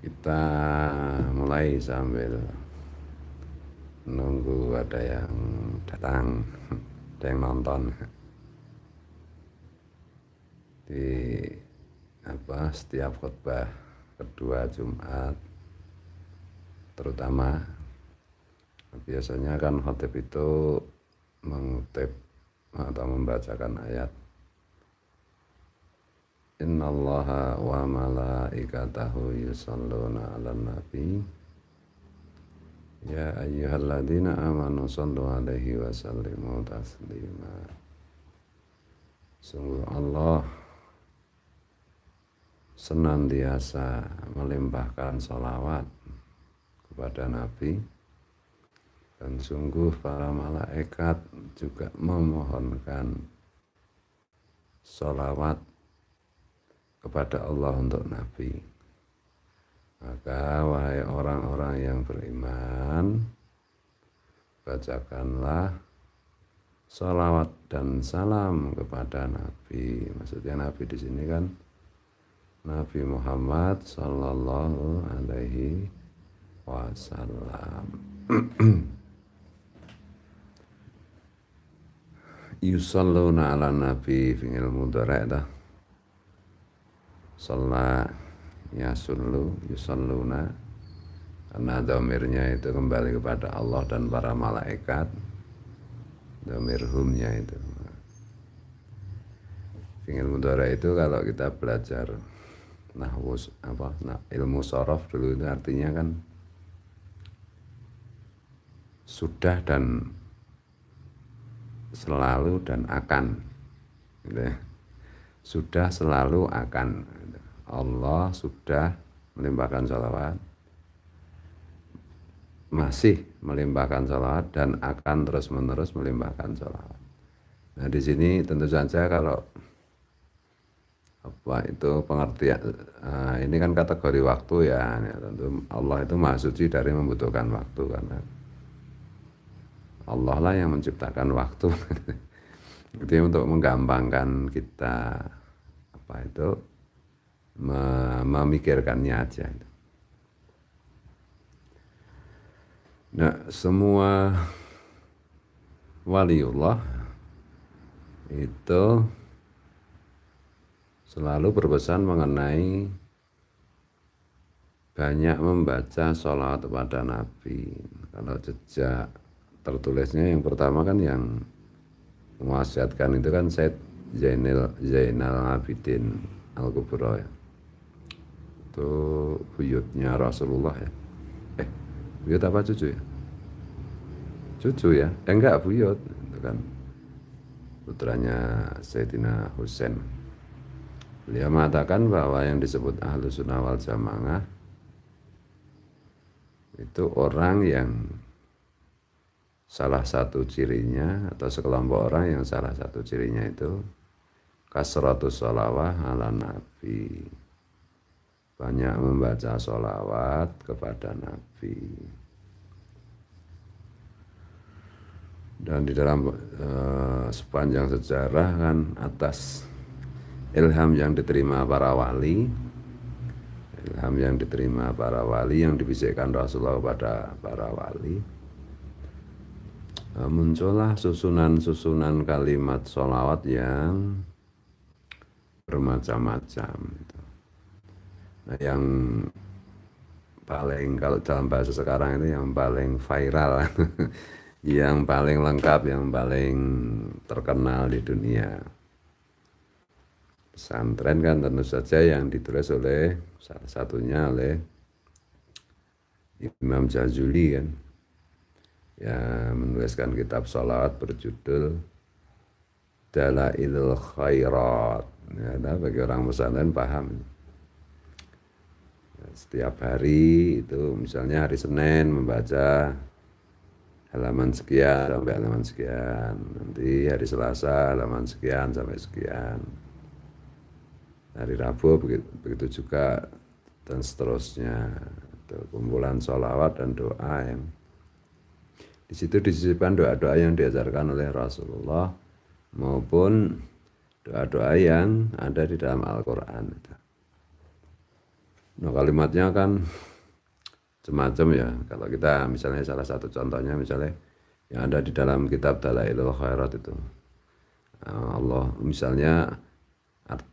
kita mulai sambil nunggu ada yang datang ada yang nonton di apa setiap khutbah kedua Jumat terutama biasanya kan khutib itu mengutip atau membacakan ayat Inna Allaha wa malaikatahu yusalluna ala nabi. Ya ayyuhalladzina amanu sallu 'alaihi wa sallimu taslima. Sungguh Allah senantiasa melimpahkan salawat kepada Nabi dan sungguh para malaikat juga memohonkan salawat kepada Allah untuk Nabi. Maka wahai orang-orang yang beriman, bacakanlah salawat dan salam kepada Nabi. Maksudnya Nabi di sini kan Nabi Muhammad Sallallahu Alaihi Wasallam. Yusalluna ala Nabi fingil mudara dah. Sola yasunlu yusunluna, yusalluna karena domirnya itu kembali kepada Allah dan para malaikat domir humnya itu Fingil mudara itu kalau kita belajar nahwu apa nah, ilmu sorof dulu itu artinya kan sudah dan selalu dan akan gitu ya sudah selalu akan Allah sudah melimpahkan sholawat masih melimpahkan sholawat dan akan terus menerus melimpahkan sholawat nah di sini tentu saja kalau apa itu pengertian nah, ini kan kategori waktu ya, ya tentu Allah itu maha suci dari membutuhkan waktu karena Allah lah yang menciptakan waktu itu untuk menggampangkan kita apa itu memikirkannya aja itu. Nah, semua waliullah itu selalu berpesan mengenai banyak membaca sholat kepada Nabi. Kalau jejak tertulisnya yang pertama kan yang mewasiatkan itu kan Said Zainal Zainal Abidin Al Kubro ya. Itu buyutnya Rasulullah ya. Eh, buyut apa cucu ya? Cucu ya? Eh enggak buyut, itu kan putranya Sayyidina Husain. Beliau mengatakan bahwa yang disebut ahlu sunnah wal jamaah itu orang yang salah satu cirinya atau sekelompok orang yang salah satu cirinya itu kasratus sholawah ala nabi banyak membaca sholawat kepada nabi dan di dalam eh, sepanjang sejarah kan atas ilham yang diterima para wali ilham yang diterima para wali yang dibisikkan Rasulullah kepada para wali eh, muncullah susunan-susunan kalimat sholawat yang bermacam-macam. Nah, yang paling kalau dalam bahasa sekarang itu yang paling viral, yang paling lengkap, yang paling terkenal di dunia. Pesantren kan tentu saja yang ditulis oleh salah satunya oleh Imam Jazuli kan ya menuliskan kitab sholat berjudul Dalailul Khairat Ya, nah, bagi orang pesantren paham. Ya, setiap hari itu misalnya hari Senin membaca halaman sekian sampai halaman sekian. Nanti hari Selasa halaman sekian sampai sekian. Hari Rabu begitu, begitu juga dan seterusnya. Itu kumpulan sholawat dan doa yang di situ disisipkan doa-doa yang diajarkan oleh Rasulullah maupun doa-doa yang ada di dalam Al-Quran. Nah kalimatnya kan semacam ya, kalau kita misalnya salah satu contohnya misalnya yang ada di dalam kitab Dalailul Khairat itu. Ah, Allah misalnya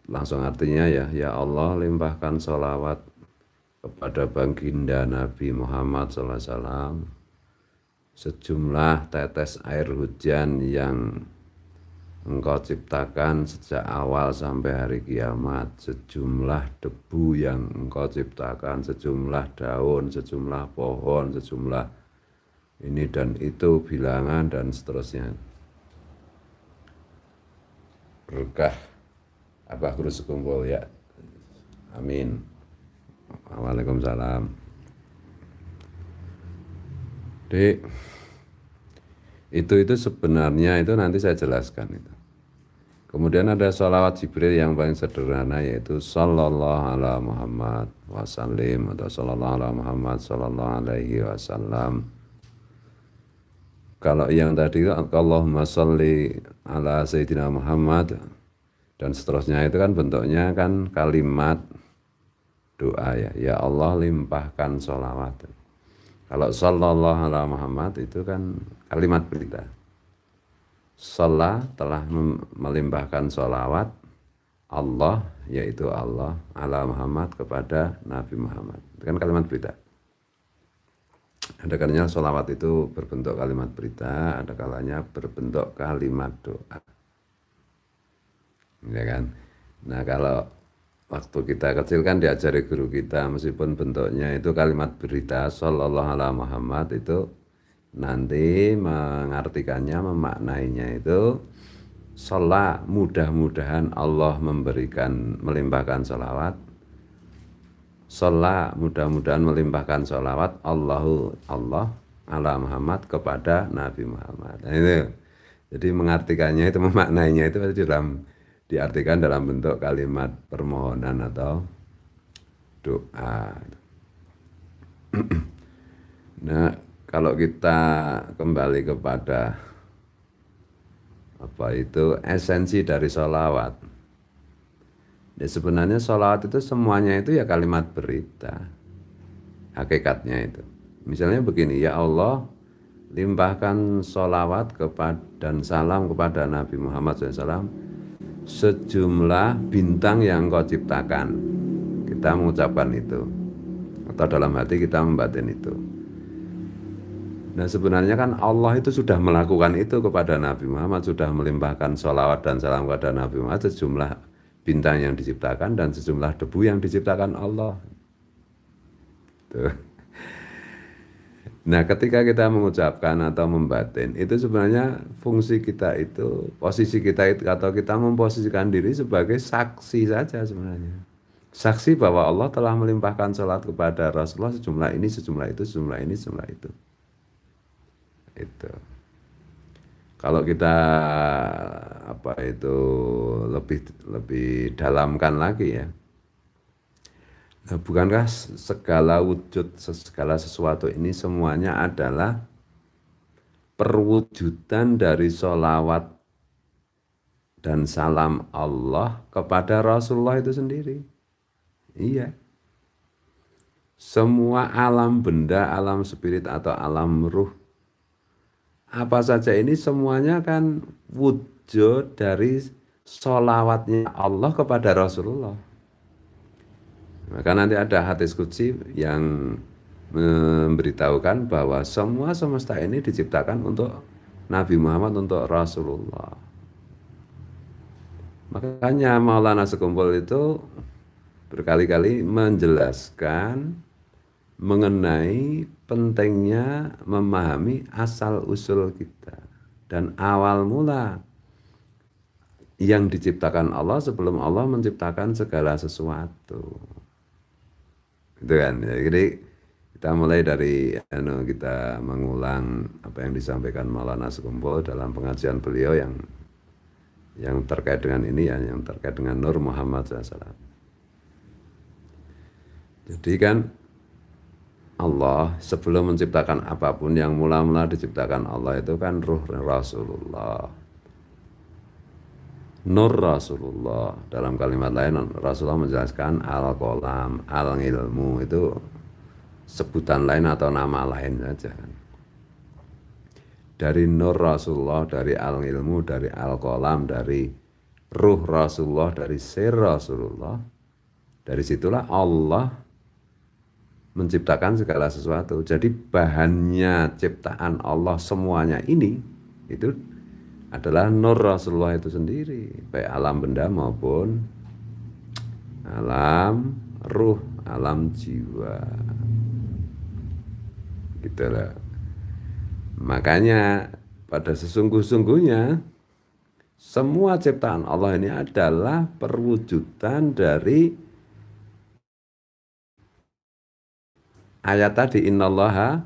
langsung artinya ya, ya Allah limpahkan sholawat kepada baginda Nabi Muhammad SAW sejumlah tetes air hujan yang Engkau ciptakan sejak awal sampai hari kiamat sejumlah debu yang engkau ciptakan, sejumlah daun, sejumlah pohon, sejumlah ini dan itu bilangan dan seterusnya. Berkah apa guru sekumpul ya. Amin. Waalaikumsalam. Dek, itu itu sebenarnya itu nanti saya jelaskan itu. Kemudian ada sholawat Jibril yang paling sederhana yaitu Sallallahu ala Muhammad wasallim atau Sallallahu ala Muhammad Sallallahu alaihi wasallam. Kalau yang tadi itu Allahumma salli ala Sayyidina Muhammad dan seterusnya itu kan bentuknya kan kalimat doa ya. Ya Allah limpahkan sholawat. Kalau Sallallahu ala Muhammad itu kan kalimat perintah. Salah telah melimpahkan sholawat Allah yaitu Allah ala Muhammad kepada Nabi Muhammad. Itu kan kalimat berita. Ada kalanya sholawat itu berbentuk kalimat berita, ada kalanya berbentuk kalimat doa. Ya kan? Nah kalau waktu kita kecil kan diajari guru kita meskipun bentuknya itu kalimat berita Sallallahu ala Muhammad itu nanti mengartikannya memaknainya itu sholat mudah-mudahan Allah memberikan melimpahkan sholawat sholat mudah-mudahan melimpahkan sholawat Allahu Allah ala Muhammad kepada Nabi Muhammad nah, itu jadi mengartikannya itu memaknainya itu pasti dalam diartikan dalam bentuk kalimat permohonan atau doa nah kalau kita kembali kepada apa itu esensi dari sholawat ya sebenarnya sholawat itu semuanya itu ya kalimat berita hakikatnya itu misalnya begini ya Allah limpahkan sholawat kepada dan salam kepada Nabi Muhammad SAW sejumlah bintang yang kau ciptakan kita mengucapkan itu atau dalam hati kita membatin itu Nah sebenarnya kan Allah itu sudah melakukan itu kepada Nabi Muhammad, sudah melimpahkan sholawat dan salam kepada Nabi Muhammad sejumlah bintang yang diciptakan dan sejumlah debu yang diciptakan Allah. Tuh. Nah ketika kita mengucapkan atau membatin itu sebenarnya fungsi kita itu, posisi kita itu atau kita memposisikan diri sebagai saksi saja sebenarnya. Saksi bahwa Allah telah melimpahkan sholat kepada Rasulullah sejumlah ini, sejumlah itu, sejumlah ini, sejumlah itu itu kalau kita apa itu lebih lebih dalamkan lagi ya nah, bukankah segala wujud segala sesuatu ini semuanya adalah perwujudan dari sholawat dan salam Allah kepada Rasulullah itu sendiri iya semua alam benda alam spirit atau alam ruh apa saja ini semuanya kan wujud dari solawatnya Allah kepada Rasulullah. Maka nanti ada hadis kunci yang memberitahukan bahwa semua semesta ini diciptakan untuk Nabi Muhammad untuk Rasulullah. Makanya Maulana Sekumpul itu berkali-kali menjelaskan mengenai pentingnya memahami asal usul kita dan awal mula yang diciptakan Allah sebelum Allah menciptakan segala sesuatu. gitu kan. Ya, jadi kita mulai dari anu kita mengulang apa yang disampaikan Maulana Sekumpul dalam pengajian beliau yang yang terkait dengan ini ya, yang terkait dengan Nur Muhammad SAW. Jadi kan Allah sebelum menciptakan apapun yang mula-mula diciptakan Allah itu kan ruh Rasulullah Nur Rasulullah dalam kalimat lain Rasulullah menjelaskan al-kolam al-ilmu itu sebutan lain atau nama lain saja kan. dari Nur Rasulullah, dari Al-Ilmu, dari Al-Qalam, dari Ruh Rasulullah, dari Sir Rasulullah. Dari situlah Allah menciptakan segala sesuatu. Jadi bahannya ciptaan Allah semuanya ini itu adalah nur Rasulullah itu sendiri, baik alam benda maupun alam ruh, alam jiwa. Gitu lah. Makanya pada sesungguh-sungguhnya semua ciptaan Allah ini adalah perwujudan dari ayat tadi innallaha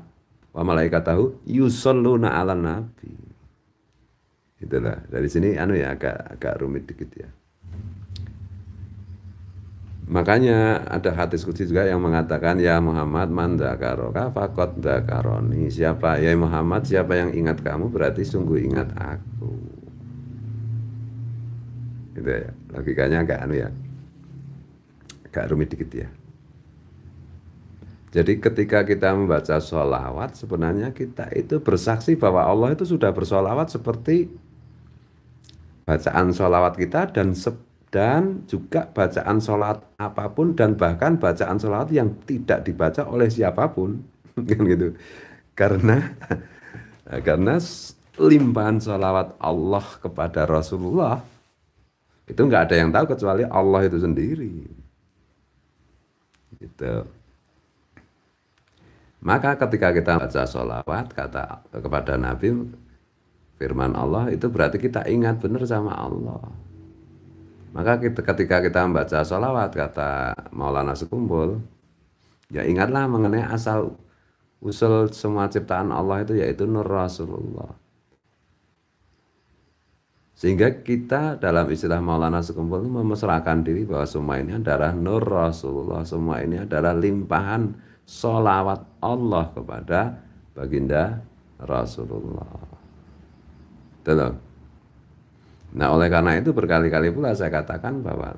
wa malaikatahu yusalluna 'alan nabi. Itulah dari sini anu ya agak agak rumit dikit ya. Makanya ada hadis kudus juga yang mengatakan ya Muhammad manda fakot dakaroni siapa ya Muhammad siapa yang ingat kamu berarti sungguh ingat aku gitu ya logikanya agak anu ya agak rumit dikit ya jadi ketika kita membaca sholawat sebenarnya kita itu bersaksi bahwa Allah itu sudah bersholawat seperti bacaan sholawat kita dan dan juga bacaan sholat apapun dan bahkan bacaan sholat yang tidak dibaca oleh siapapun kan gitu karena karena limpahan sholawat Allah kepada Rasulullah itu nggak ada yang tahu kecuali Allah itu sendiri gitu maka ketika kita baca sholawat kata kepada Nabi firman Allah itu berarti kita ingat benar sama Allah. Maka kita, ketika kita membaca sholawat kata Maulana Sekumpul, ya ingatlah mengenai asal usul semua ciptaan Allah itu yaitu Nur Rasulullah. Sehingga kita dalam istilah Maulana Sekumpul memeserahkan diri bahwa semua ini adalah Nur Rasulullah, semua ini adalah limpahan solawat Allah kepada baginda Rasulullah. Betul? Nah oleh karena itu berkali-kali pula saya katakan bahwa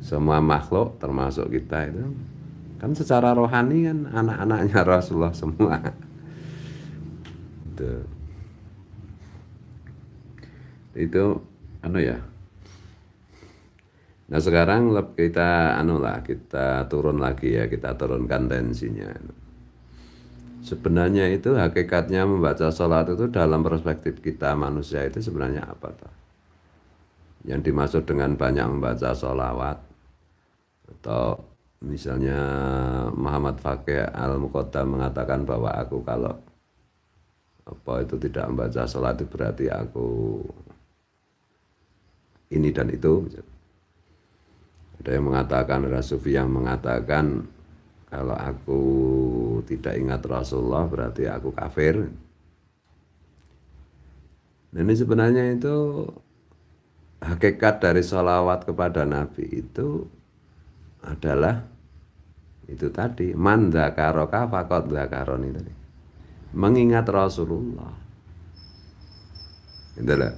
semua makhluk termasuk kita itu kan secara rohani kan anak-anaknya Rasulullah semua. Itu, itu anu ya Nah sekarang kita anu lah kita turun lagi ya kita turunkan tensinya. Sebenarnya itu hakikatnya membaca sholat itu dalam perspektif kita manusia itu sebenarnya apa tuh? Yang dimaksud dengan banyak membaca sholawat atau misalnya Muhammad Fakih Al Muqaddam mengatakan bahwa aku kalau apa itu tidak membaca sholat itu berarti aku ini dan itu. Misalnya ada yang mengatakan ada sufi yang mengatakan kalau aku tidak ingat Rasulullah berarti aku kafir dan ini sebenarnya itu hakikat dari sholawat kepada Nabi itu adalah itu tadi man dzakaroka fakot dzakaroni tadi mengingat Rasulullah itulah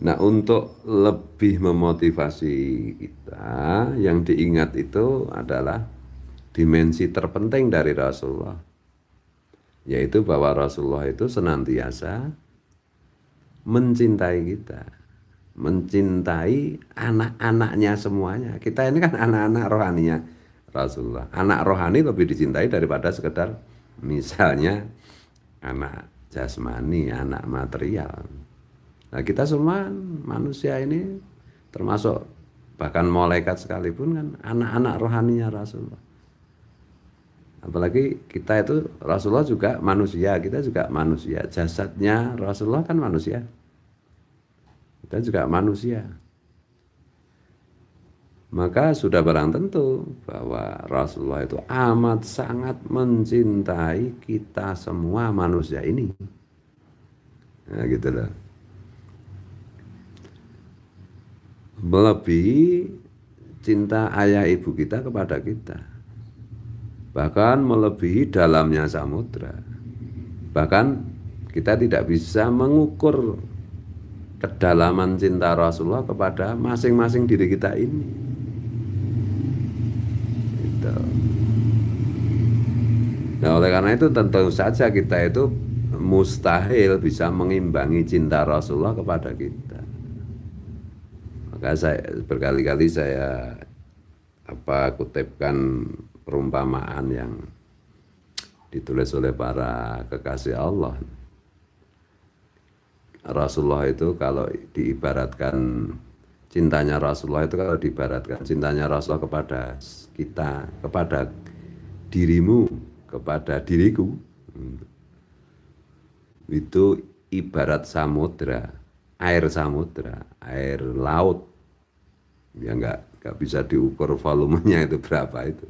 Nah, untuk lebih memotivasi kita, yang diingat itu adalah dimensi terpenting dari Rasulullah, yaitu bahwa Rasulullah itu senantiasa mencintai kita, mencintai anak-anaknya semuanya. Kita ini kan anak-anak rohaninya Rasulullah. Anak rohani lebih dicintai daripada sekedar misalnya anak jasmani, anak material Nah kita semua manusia ini termasuk bahkan malaikat sekalipun kan anak-anak rohaninya Rasulullah. Apalagi kita itu Rasulullah juga manusia, kita juga manusia. Jasadnya Rasulullah kan manusia. Kita juga manusia. Maka sudah barang tentu bahwa Rasulullah itu amat sangat mencintai kita semua manusia ini. Nah, gitu loh. melebihi cinta ayah ibu kita kepada kita. Bahkan melebihi dalamnya samudra. Bahkan kita tidak bisa mengukur kedalaman cinta Rasulullah kepada masing-masing diri kita ini. Gitu. Nah, oleh karena itu tentu saja kita itu mustahil bisa mengimbangi cinta Rasulullah kepada kita maka saya berkali-kali saya apa kutipkan perumpamaan yang ditulis oleh para kekasih Allah. Rasulullah itu kalau diibaratkan cintanya Rasulullah itu kalau diibaratkan cintanya Rasulullah kepada kita, kepada dirimu, kepada diriku. Itu ibarat samudra, air samudra, air laut ya nggak nggak bisa diukur volumenya itu berapa itu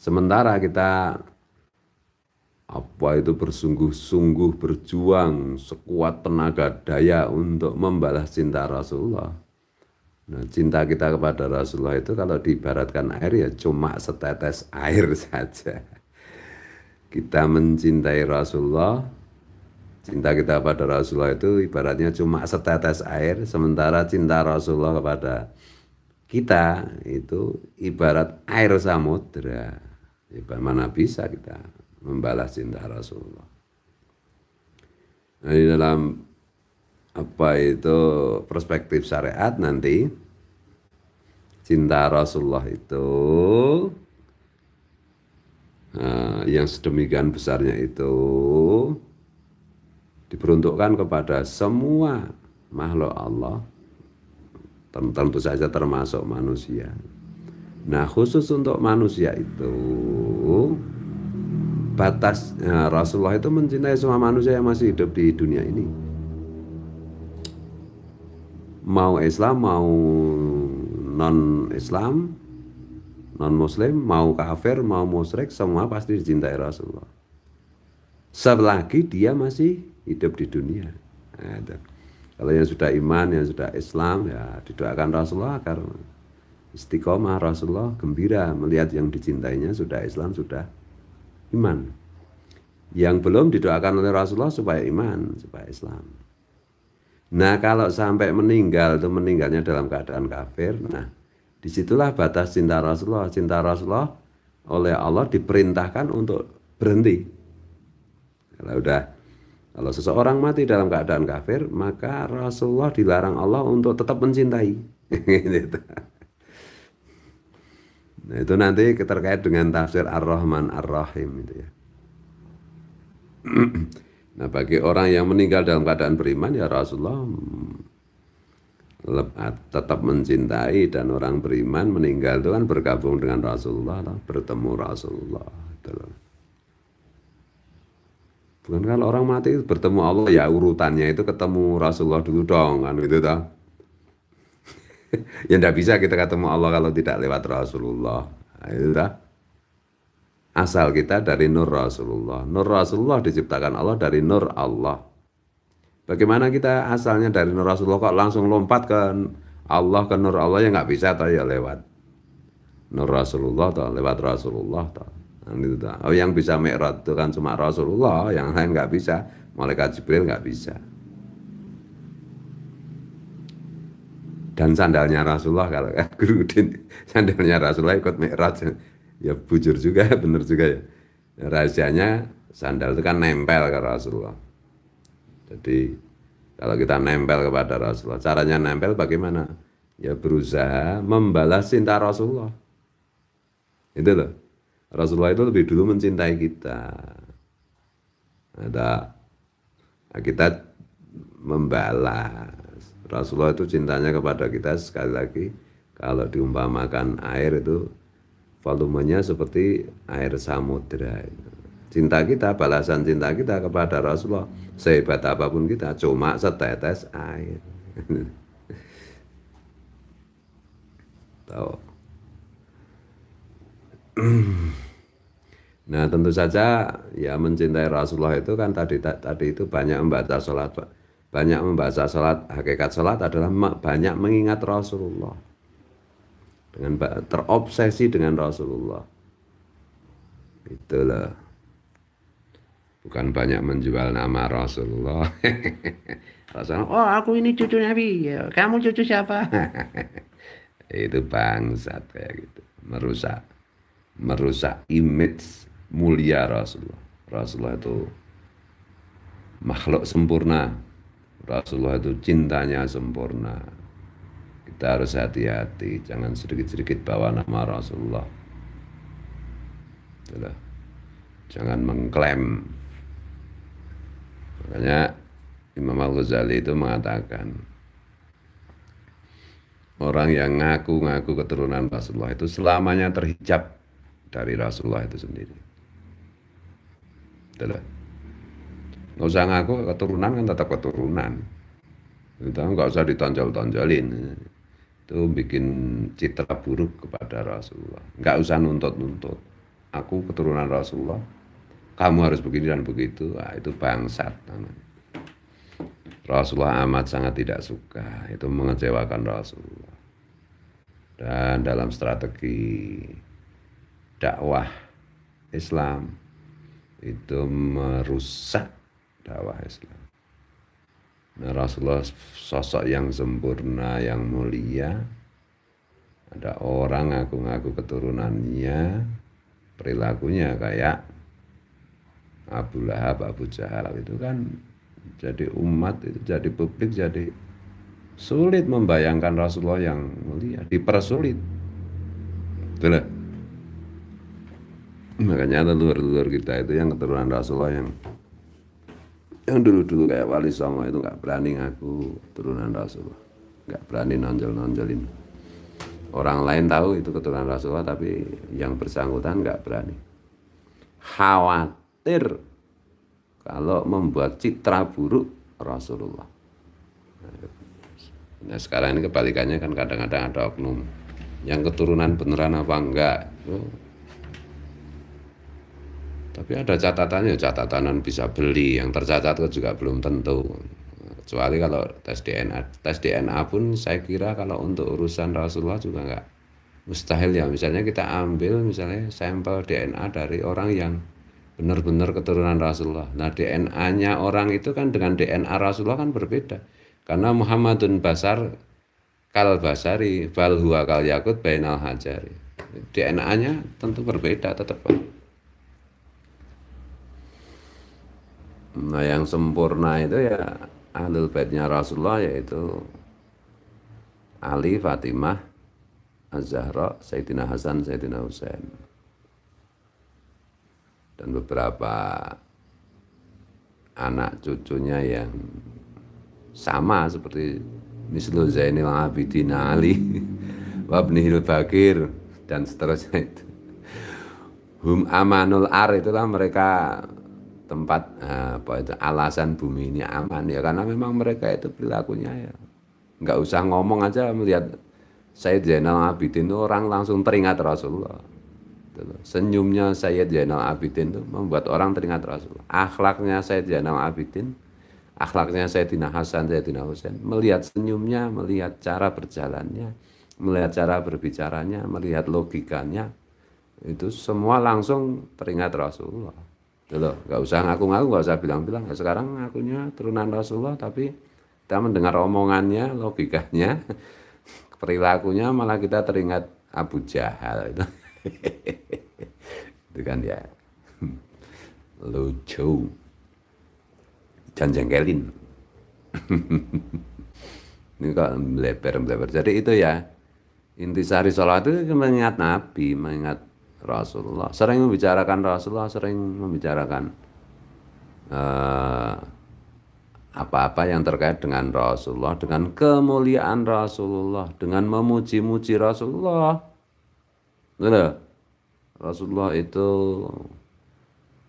sementara kita apa itu bersungguh-sungguh berjuang sekuat tenaga daya untuk membalas cinta Rasulullah nah cinta kita kepada Rasulullah itu kalau diibaratkan air ya cuma setetes air saja kita mencintai Rasulullah cinta kita pada Rasulullah itu ibaratnya cuma setetes air sementara cinta Rasulullah kepada kita itu ibarat air samudra. Ibarat mana bisa kita membalas cinta Rasulullah. Nah, di dalam apa itu perspektif syariat nanti cinta Rasulullah itu uh, yang sedemikian besarnya itu diperuntukkan kepada semua makhluk Allah tentu saja termasuk manusia. Nah, khusus untuk manusia itu batas nah, Rasulullah itu mencintai semua manusia yang masih hidup di dunia ini. Mau Islam, mau non Islam, non Muslim, mau kafir, mau musyrik, semua pasti dicintai Rasulullah. Selagi dia masih hidup di dunia. Nah, kalau yang sudah iman, yang sudah Islam, ya didoakan Rasulullah agar istiqomah Rasulullah gembira melihat yang dicintainya sudah Islam, sudah iman. Yang belum didoakan oleh Rasulullah supaya iman, supaya Islam. Nah kalau sampai meninggal itu meninggalnya dalam keadaan kafir, nah disitulah batas cinta Rasulullah. Cinta Rasulullah oleh Allah diperintahkan untuk berhenti. Kalau udah kalau seseorang mati dalam keadaan kafir, maka Rasulullah dilarang Allah untuk tetap mencintai. Gitu. nah, itu nanti terkait dengan tafsir Ar-Rahman Ar-Rahim itu ya. nah, bagi orang yang meninggal dalam keadaan beriman ya Rasulullah ah, tetap mencintai dan orang beriman meninggal itu kan bergabung dengan Rasulullah, bertemu Rasulullah. Gitu Bukan kalau orang mati bertemu Allah ya urutannya itu ketemu Rasulullah dulu dong kan gitu toh. ya tidak bisa kita ketemu Allah kalau tidak lewat Rasulullah. Nah, itu toh. Asal kita dari nur Rasulullah. Nur Rasulullah diciptakan Allah dari nur Allah. Bagaimana kita asalnya dari nur Rasulullah kok langsung lompat ke Allah ke nur Allah ya nggak bisa toh ya lewat nur Rasulullah toh lewat Rasulullah toh gitu toh. Oh, yang bisa mi'raj itu kan cuma Rasulullah, yang lain nggak bisa. Malaikat Jibril nggak bisa. Dan sandalnya Rasulullah kalau guru din, sandalnya Rasulullah ikut mi'raj. Ya bujur juga, bener juga ya. Rahasianya sandal itu kan nempel ke Rasulullah. Jadi kalau kita nempel kepada Rasulullah, caranya nempel bagaimana? Ya berusaha membalas cinta Rasulullah. Itu loh. Rasulullah itu lebih dulu mencintai kita. Ada nah, kita membalas. Rasulullah itu cintanya kepada kita sekali lagi kalau diumpamakan air itu volumenya seperti air samudera. Cinta kita, balasan cinta kita kepada Rasulullah sehebat apapun kita cuma setetes air. Tahu. Nah tentu saja ya mencintai Rasulullah itu kan tadi tadi itu banyak membaca sholat banyak membaca sholat hakikat sholat adalah banyak mengingat Rasulullah dengan terobsesi dengan Rasulullah itu itulah bukan banyak menjual nama Rasulullah Rasulullah oh aku ini cucu Nabi kamu cucu siapa itu bangsat kayak gitu merusak merusak image mulia Rasulullah. Rasulullah itu makhluk sempurna. Rasulullah itu cintanya sempurna. Kita harus hati-hati, jangan sedikit-sedikit bawa nama Rasulullah. Itulah. Jangan mengklaim. Makanya Imam Al-Ghazali itu mengatakan, orang yang ngaku-ngaku keturunan Rasulullah itu selamanya terhijab dari Rasulullah itu sendiri. Itulah. Kan? Nggak usah ngaku keturunan kan tetap keturunan. Kita nggak usah ditonjol-tonjolin. Itu bikin citra buruk kepada Rasulullah. Nggak usah nuntut-nuntut. Aku keturunan Rasulullah. Kamu harus begini dan begitu. Nah, itu bangsat namanya. Rasulullah amat sangat tidak suka. Itu mengecewakan Rasulullah. Dan dalam strategi dakwah Islam itu merusak dakwah Islam. Nah, Rasulullah sosok yang sempurna, yang mulia. Ada orang ngaku-ngaku keturunannya, perilakunya kayak Abu Lahab, Abu Jahal itu kan jadi umat, itu jadi publik, jadi sulit membayangkan Rasulullah yang mulia, dipersulit. Itulah makanya ada luar-luar kita itu yang keturunan Rasulullah yang yang dulu-dulu kayak Wali Songo itu nggak berani ngaku keturunan Rasulullah nggak berani nonjol-nonjolin orang lain tahu itu keturunan Rasulullah tapi yang bersangkutan nggak berani khawatir kalau membuat citra buruk Rasulullah nah sekarang ini kebalikannya kan kadang-kadang ada oknum yang keturunan beneran apa enggak itu tapi ada catatannya, ya catatanan bisa beli, yang tercatat juga belum tentu. Kecuali kalau tes DNA, tes DNA pun saya kira kalau untuk urusan Rasulullah juga enggak mustahil ya. Misalnya kita ambil misalnya sampel DNA dari orang yang benar-benar keturunan Rasulullah. Nah DNA-nya orang itu kan dengan DNA Rasulullah kan berbeda. Karena Muhammadun Basar kal Basari, bal huwa kal yakut bainal hajari. DNA-nya tentu berbeda tetap. Nah yang sempurna itu ya ahlul baitnya Rasulullah yaitu Ali, Fatimah, Az-Zahra, Sayyidina Hasan, Sayyidina Husain. Dan beberapa anak cucunya yang sama seperti Mislu Zainil Abidin Ali, Wabnihil Bakir, dan seterusnya itu. Hum Amanul Ar itulah mereka tempat eh, apa itu alasan bumi ini aman ya karena memang mereka itu perilakunya ya nggak usah ngomong aja melihat Sayyid Zainal Abidin itu orang langsung teringat Rasulullah gitu. senyumnya Sayyid Zainal Abidin itu membuat orang teringat Rasulullah akhlaknya Sayyid Zainal Abidin akhlaknya Sayyidina Hasan Sayyidina Husain melihat senyumnya melihat cara berjalannya melihat cara berbicaranya melihat logikanya itu semua langsung teringat Rasulullah loh gak usah ngaku-ngaku gak usah bilang-bilang ya sekarang ngakunya turunan Rasulullah tapi kita mendengar omongannya logikanya perilakunya malah kita teringat Abu Jahal itu itu kan ya lucu dan jengkelin ini kok melebar melebar jadi itu ya intisari sholat itu mengingat Nabi mengingat Rasulullah sering membicarakan Rasulullah sering membicarakan apa eh, apa-apa yang terkait dengan Rasulullah, dengan kemuliaan Rasulullah, dengan memuji-muji Rasulullah. Benar? Rasulullah itu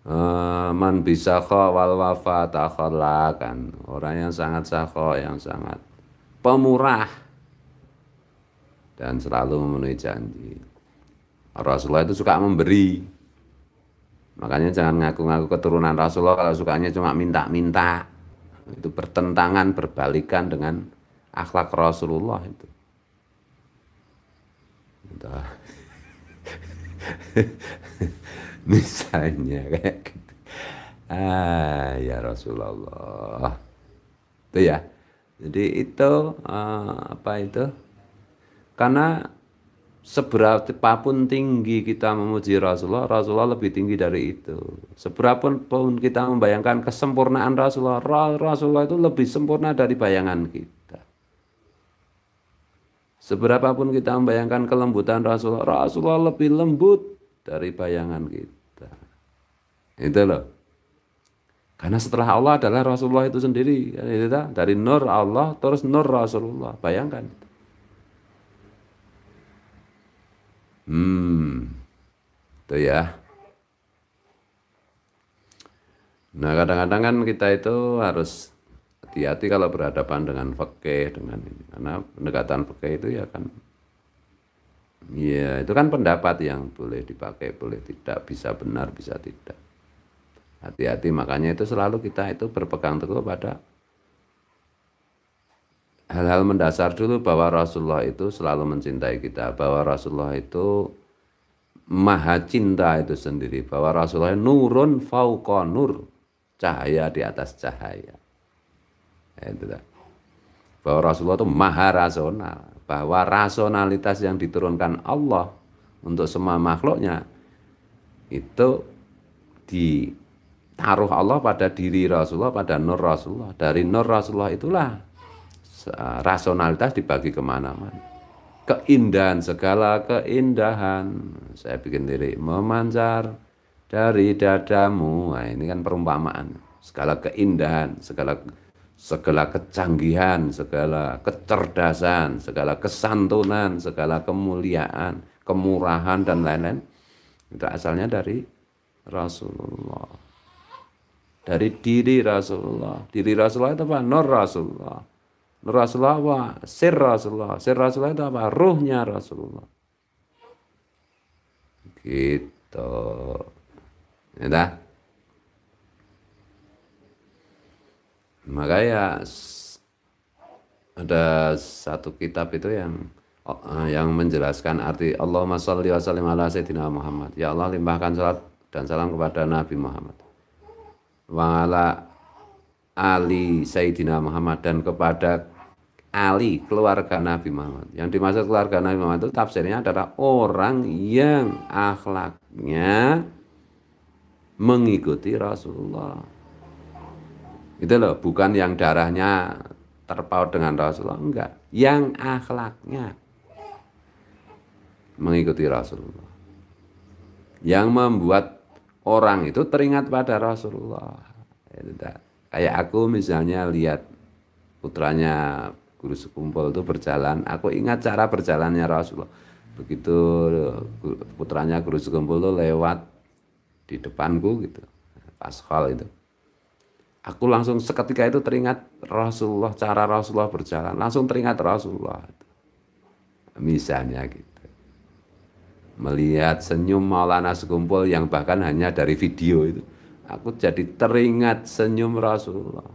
uh, man bisa wal wafat kan orang yang sangat sako yang sangat pemurah dan selalu memenuhi janji. Rasulullah itu suka memberi. Makanya jangan ngaku-ngaku keturunan Rasulullah kalau sukanya cuma minta-minta. Itu bertentangan, berbalikan dengan akhlak Rasulullah itu. Misalnya kayak gitu. Ah, ya Rasulullah. Itu ya. Jadi itu eh, apa itu? Karena Seberapa pun tinggi kita memuji Rasulullah, Rasulullah lebih tinggi dari itu. Seberapa pun kita membayangkan kesempurnaan Rasulullah, Rasulullah itu lebih sempurna dari bayangan kita. Seberapa pun kita membayangkan kelembutan Rasulullah, Rasulullah lebih lembut dari bayangan kita. Itu loh. Karena setelah Allah adalah Rasulullah itu sendiri. Dari nur Allah, terus nur Rasulullah. Bayangkan. Hmm. Itu ya. Nah, kadang-kadang kan kita itu harus hati-hati kalau berhadapan dengan fakih dengan ini. Karena pendekatan fakih itu ya kan ya itu kan pendapat yang boleh dipakai, boleh tidak, bisa benar, bisa tidak. Hati-hati, makanya itu selalu kita itu berpegang teguh pada hal-hal mendasar dulu bahwa Rasulullah itu selalu mencintai kita, bahwa Rasulullah itu maha cinta itu sendiri, bahwa Rasulullah nurun fauqa cahaya di atas cahaya. Ya, itu Bahwa Rasulullah itu maha rasional, bahwa rasionalitas yang diturunkan Allah untuk semua makhluknya itu ditaruh Allah pada diri Rasulullah, pada nur Rasulullah. Dari nur Rasulullah itulah Eh, rasionalitas dibagi kemana-mana keindahan segala keindahan saya bikin diri memancar dari dadamu nah, ini kan perumpamaan segala keindahan segala segala kecanggihan segala kecerdasan segala kesantunan segala kemuliaan kemurahan dan lain-lain itu asalnya dari Rasulullah dari diri Rasulullah diri Rasulullah itu apa nur Rasulullah Rasulullah wa sir Rasulullah. Sir Rasulullah itu apa? Ruhnya Rasulullah. Gitu. Ya dah. Makanya ya, ada satu kitab itu yang eh, yang menjelaskan arti Allahumma sholli wa sallim ala sayyidina Muhammad. Ya Allah limpahkan salat dan salam kepada Nabi Muhammad. Wa ala ali sayyidina Muhammad dan kepada Ali, keluarga Nabi Muhammad. Yang dimaksud keluarga Nabi Muhammad itu tafsirnya adalah orang yang akhlaknya mengikuti Rasulullah. Itu loh, bukan yang darahnya terpaut dengan Rasulullah, enggak. Yang akhlaknya mengikuti Rasulullah. Yang membuat orang itu teringat pada Rasulullah. Kayak aku misalnya lihat putranya guru sekumpul itu berjalan. Aku ingat cara berjalannya Rasulullah. Begitu eh, putranya guru sekumpul itu lewat di depanku gitu, paskal itu. Aku langsung seketika itu teringat Rasulullah, cara Rasulullah berjalan. Langsung teringat Rasulullah. Misalnya gitu. Melihat senyum Maulana sekumpul yang bahkan hanya dari video itu. Aku jadi teringat senyum Rasulullah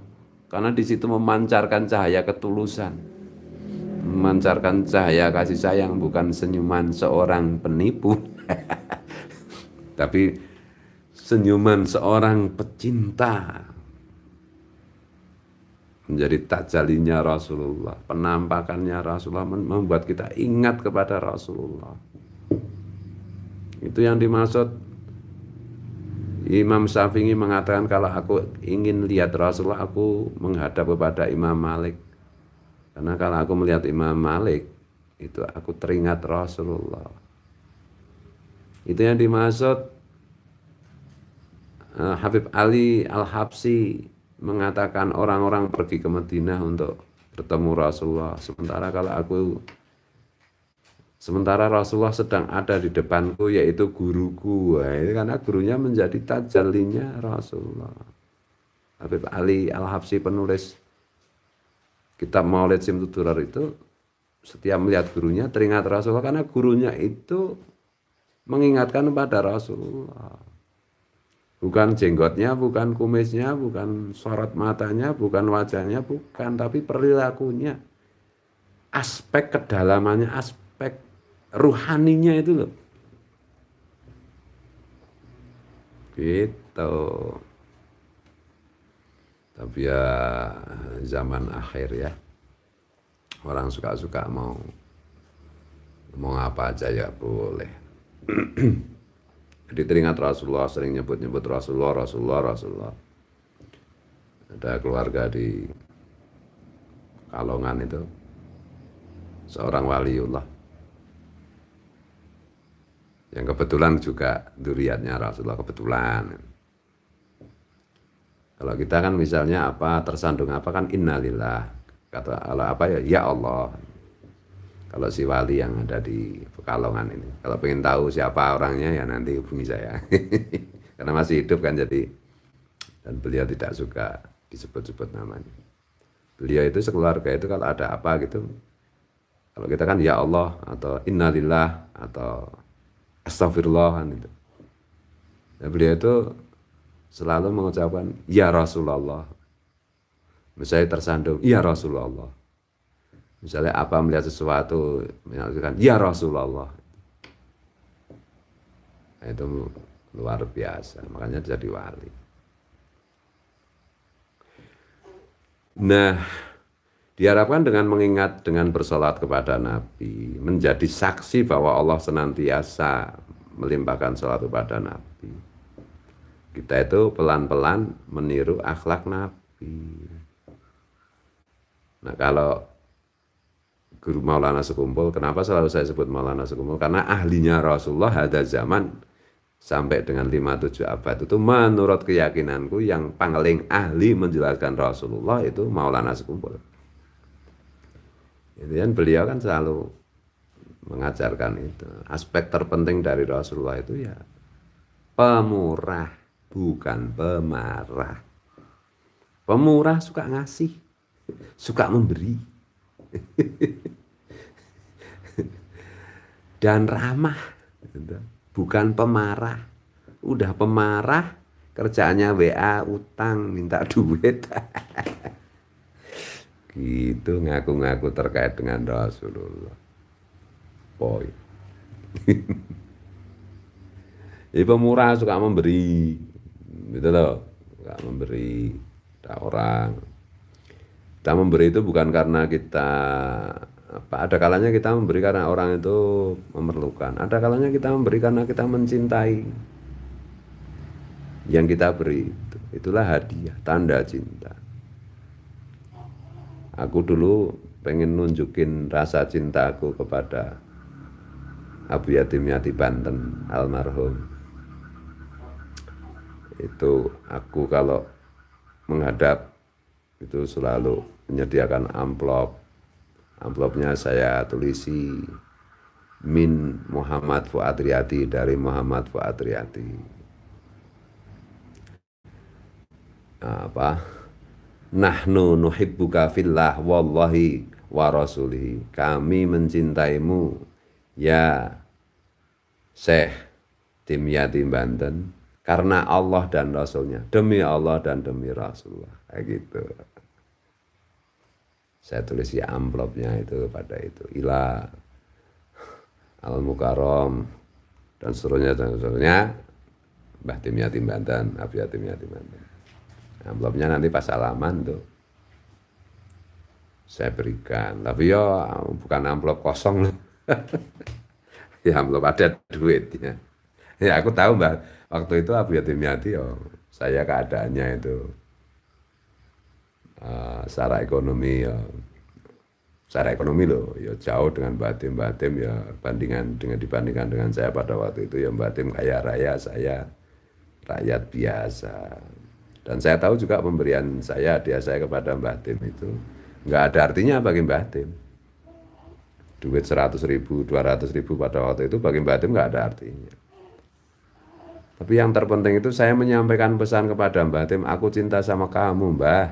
karena di situ memancarkan cahaya ketulusan, memancarkan cahaya kasih sayang bukan senyuman seorang penipu. Tapi senyuman seorang pecinta menjadi tajalinya Rasulullah, penampakannya Rasulullah membuat kita ingat kepada Rasulullah. Itu yang dimaksud Imam Syafi'i mengatakan kalau aku ingin lihat Rasulullah aku menghadap kepada Imam Malik. Karena kalau aku melihat Imam Malik itu aku teringat Rasulullah. Itu yang dimaksud eh, Habib Ali Al-Habsi mengatakan orang-orang pergi ke Madinah untuk bertemu Rasulullah. Sementara kalau aku Sementara Rasulullah sedang ada di depanku yaitu guruku. Wah, ini karena gurunya menjadi tajalinya Rasulullah. Habib Ali Al-Habsyi penulis kitab Maulid Simtudurar itu setiap melihat gurunya teringat Rasulullah karena gurunya itu mengingatkan kepada Rasulullah. Bukan jenggotnya, bukan kumisnya, bukan sorot matanya, bukan wajahnya, bukan, tapi perilakunya. Aspek kedalamannya, aspek ruhaninya itu loh. Gitu. Tapi ya zaman akhir ya. Orang suka-suka mau mau apa aja ya boleh. Jadi teringat Rasulullah sering nyebut-nyebut Rasulullah, Rasulullah, Rasulullah. Ada keluarga di Kalongan itu seorang waliullah yang kebetulan juga duriannya Rasulullah kebetulan kalau kita kan misalnya apa tersandung apa kan innalillah kata Allah apa ya ya Allah kalau si wali yang ada di Pekalongan ini kalau pengen tahu siapa orangnya ya nanti hubungi saya karena masih hidup kan jadi dan beliau tidak suka disebut-sebut namanya beliau itu sekeluarga itu kalau ada apa gitu kalau kita kan ya Allah atau innalillah atau astagfirullahan itu. Nah, beliau itu selalu mengucapkan ya Rasulullah. Misalnya tersandung, ya Rasulullah. Misalnya apa melihat sesuatu, mengatakan ya Rasulullah. Nah, itu luar biasa, makanya jadi wali. Nah, Diharapkan dengan mengingat dengan bersolat kepada Nabi menjadi saksi bahwa Allah senantiasa melimpahkan sholat kepada Nabi. Kita itu pelan-pelan meniru akhlak Nabi. Nah kalau guru Maulana Sekumpul, kenapa selalu saya sebut Maulana Sekumpul? Karena ahlinya Rasulullah ada zaman sampai dengan lima tujuh abad itu menurut keyakinanku yang paling ahli menjelaskan Rasulullah itu Maulana Sekumpul itu kan beliau kan selalu mengajarkan itu aspek terpenting dari Rasulullah itu ya pemurah bukan pemarah pemurah suka ngasih suka memberi dan ramah gitu. bukan pemarah udah pemarah kerjaannya WA utang minta duit gitu ngaku-ngaku terkait dengan Rasulullah boy Ini pemurah suka memberi gitu loh suka memberi ada orang kita memberi itu bukan karena kita apa ada kalanya kita memberi karena orang itu memerlukan ada kalanya kita memberi karena kita mencintai yang kita beri itu itulah hadiah tanda cinta Aku dulu pengen nunjukin rasa cinta aku kepada Abu Yatim Yati Banten almarhum. Itu aku kalau menghadap itu selalu menyediakan amplop. Amplopnya saya tulisi Min Muhammad Fuadriati dari Muhammad Fuadriati apa? nahnu nuhibbuka fillah wallahi wa rasulihi. Kami mencintaimu ya Syekh tim yatim Banten karena Allah dan Rasulnya demi Allah dan demi Rasulullah kayak gitu saya tulis ya amplopnya itu pada itu ila al mukarom dan seterusnya dan seterusnya Mbah Tim Yatim Banten, Abi Yatim Yatim Banten. Amplopnya nanti pas salaman tuh saya berikan. Tapi ya bukan amplop kosong loh. ya amplop ada duitnya. Ya aku tahu mbak, waktu itu Abu Yatim Yati ya saya keadaannya itu uh, secara ekonomi ya secara ekonomi loh ya jauh dengan Mbak Tim Mbak Tim ya bandingan dengan dibandingkan dengan saya pada waktu itu ya Tim kaya raya saya rakyat biasa dan saya tahu juga pemberian saya, dia saya kepada Mbah Tim itu nggak ada artinya bagi Mbah Tim. Duit 100 ribu, 200 ribu pada waktu itu bagi Mbah Tim nggak ada artinya. Tapi yang terpenting itu saya menyampaikan pesan kepada Mbah Tim, aku cinta sama kamu Mbah.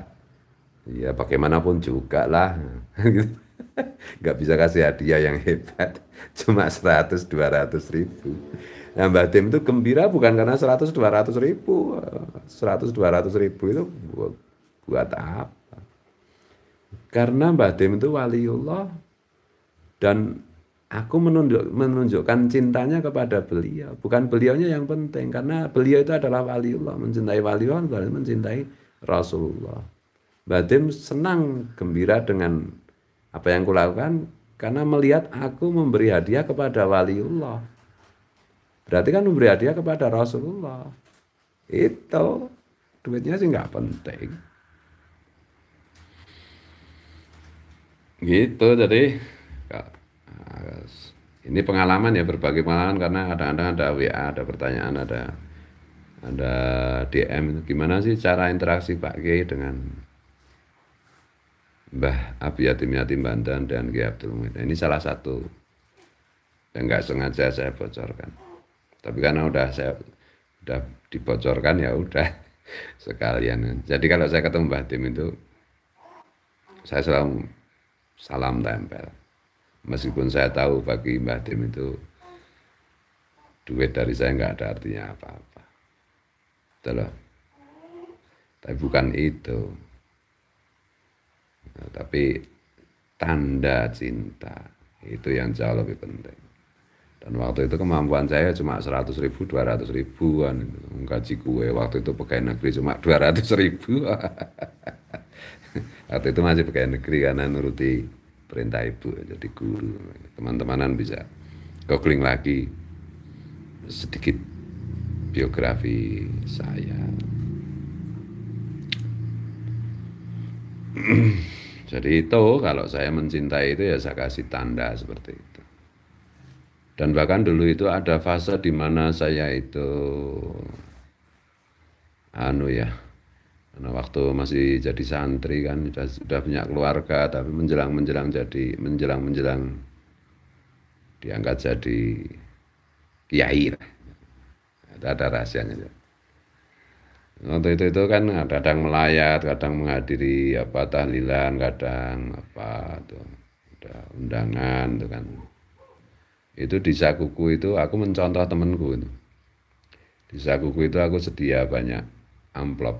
Ya bagaimanapun juga lah. Nggak bisa kasih hadiah yang hebat, cuma 100-200 ribu. Nah, Mbak Tim itu gembira bukan karena 100 200 ribu. 100 200 ribu itu buat, buat apa? Karena Mbak Tim itu waliullah dan aku menunjuk, menunjukkan cintanya kepada beliau. Bukan beliaunya yang penting karena beliau itu adalah waliullah, mencintai waliullah berarti mencintai Rasulullah. Mbak Tim senang gembira dengan apa yang kulakukan karena melihat aku memberi hadiah kepada waliullah Berarti kan memberi hadiah kepada Rasulullah. Itu duitnya sih nggak penting. Gitu jadi ini pengalaman ya berbagi pengalaman karena kadang-kadang ada WA, ada pertanyaan, ada ada DM gimana sih cara interaksi Pak G dengan Mbah Abi Yatim Yatim Bandan dan Kiai Abdul Muid. Ini salah satu yang nggak sengaja saya bocorkan tapi karena udah saya udah dibocorkan ya udah sekalian jadi kalau saya ketemu Mbah Tim itu saya selalu salam tempel meskipun saya tahu bagi Mbah Tim itu duit dari saya nggak ada artinya apa-apa itu tapi bukan itu nah, tapi tanda cinta itu yang jauh lebih penting dan waktu itu kemampuan saya cuma 100 ribu, 200 ribuan menggaji kue waktu itu pegawai negeri cuma 200 ribu waktu itu masih pegawai negeri karena nuruti perintah ibu jadi guru teman-temanan bisa googling lagi sedikit biografi saya jadi itu kalau saya mencintai itu ya saya kasih tanda seperti itu dan bahkan dulu itu ada fase di mana saya itu anu ya. Karena waktu masih jadi santri kan sudah sudah punya keluarga tapi menjelang menjelang jadi menjelang menjelang diangkat jadi kiai lah. Ada rahasianya. Waktu itu itu kan kadang melayat, kadang menghadiri apa tahlilan, kadang apa tuh ada undangan itu kan itu di sakuku itu aku mencontoh temenku itu di sakuku itu aku sedia banyak amplop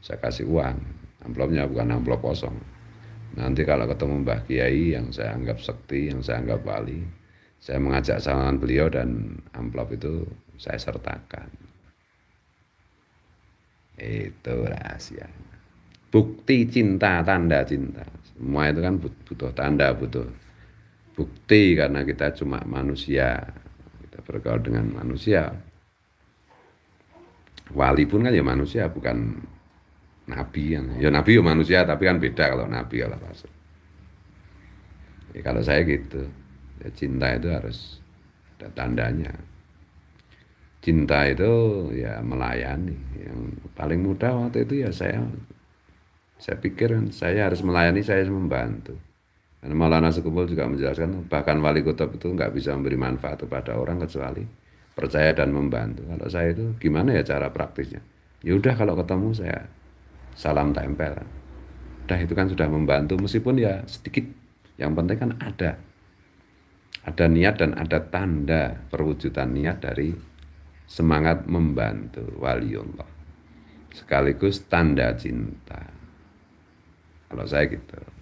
saya kasih uang amplopnya bukan amplop kosong nanti kalau ketemu Mbah Kiai yang saya anggap sekti yang saya anggap wali saya mengajak salaman beliau dan amplop itu saya sertakan itu rahasia bukti cinta tanda cinta semua itu kan butuh tanda butuh bukti karena kita cuma manusia kita bergaul dengan manusia wali pun kan ya manusia bukan nabi kan ya nabi ya manusia tapi kan beda kalau nabi kalau rasul ya, kalau saya gitu ya, cinta itu harus ada tandanya cinta itu ya melayani yang paling mudah waktu itu ya saya saya pikir saya harus melayani saya harus membantu dan Maulana Sukubul juga menjelaskan bahkan wali kota itu nggak bisa memberi manfaat kepada orang kecuali percaya dan membantu. Kalau saya itu gimana ya cara praktisnya? Ya udah kalau ketemu saya salam tempel. Udah itu kan sudah membantu meskipun ya sedikit. Yang penting kan ada. Ada niat dan ada tanda perwujudan niat dari semangat membantu waliullah. Sekaligus tanda cinta. Kalau saya gitu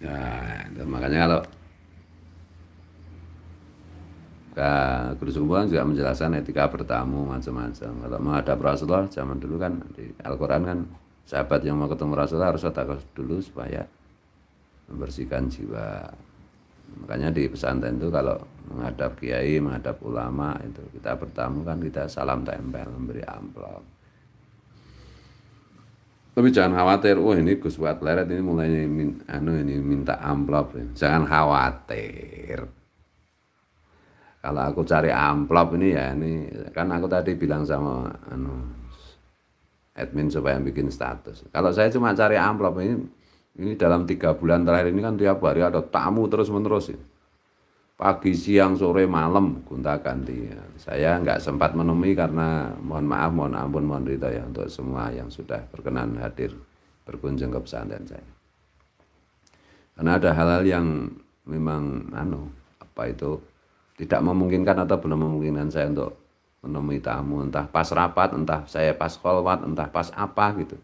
nah, makanya kalau Nah, Guru Sungguhan juga menjelaskan etika bertamu macam-macam. Kalau menghadap Rasulullah zaman dulu kan di Al-Quran kan sahabat yang mau ketemu Rasulullah harus takut dulu supaya membersihkan jiwa. Makanya di pesantren itu kalau menghadap kiai, menghadap ulama itu kita bertamu kan kita salam tempel, memberi amplop tapi jangan khawatir oh ini Gus buat Leret ini mulainya min, anu ini minta amplop jangan khawatir kalau aku cari amplop ini ya ini kan aku tadi bilang sama anu admin supaya bikin status kalau saya cuma cari amplop ini ini dalam tiga bulan terakhir ini kan tiap hari ada tamu terus menerus ya pagi, siang, sore, malam gonta ganti. Saya nggak sempat menemui karena mohon maaf, mohon ampun, mohon rito ya untuk semua yang sudah berkenan hadir berkunjung ke pesantren saya. Karena ada hal-hal yang memang anu apa itu tidak memungkinkan atau belum memungkinkan saya untuk menemui tamu entah pas rapat entah saya pas kolwat entah pas apa gitu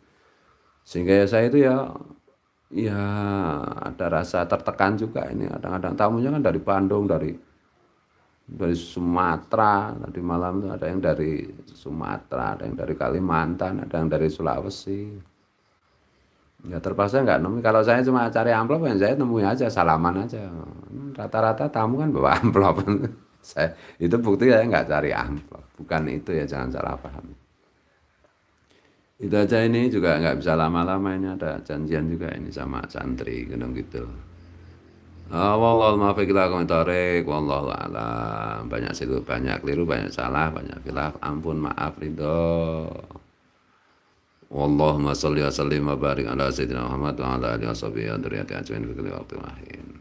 sehingga ya saya itu ya ya ada rasa tertekan juga ini kadang-kadang tamunya kan dari Bandung dari dari Sumatera tadi malam ada yang dari Sumatera ada yang dari Kalimantan ada yang dari Sulawesi ya terpaksa nggak nemu kalau saya cuma cari amplop yang saya nemuin aja salaman aja rata-rata tamu kan bawa amplop saya itu bukti saya nggak cari amplop bukan itu ya jangan salah paham itu aja ini juga nggak bisa lama-lama ini ada janjian juga ini sama santri gedung gitu. Oh, ah, wallah maafiq la komentarik, wallah alam. Banyak silu, banyak keliru, banyak salah, banyak khilaf. Ampun, maaf, ridho. Wallahumma salli wa sallim wa barik ala sayyidina Muhammad wa ala alihi wa sahbihi wa dhurriyyati ajmain fi kulli waqtin wa hin.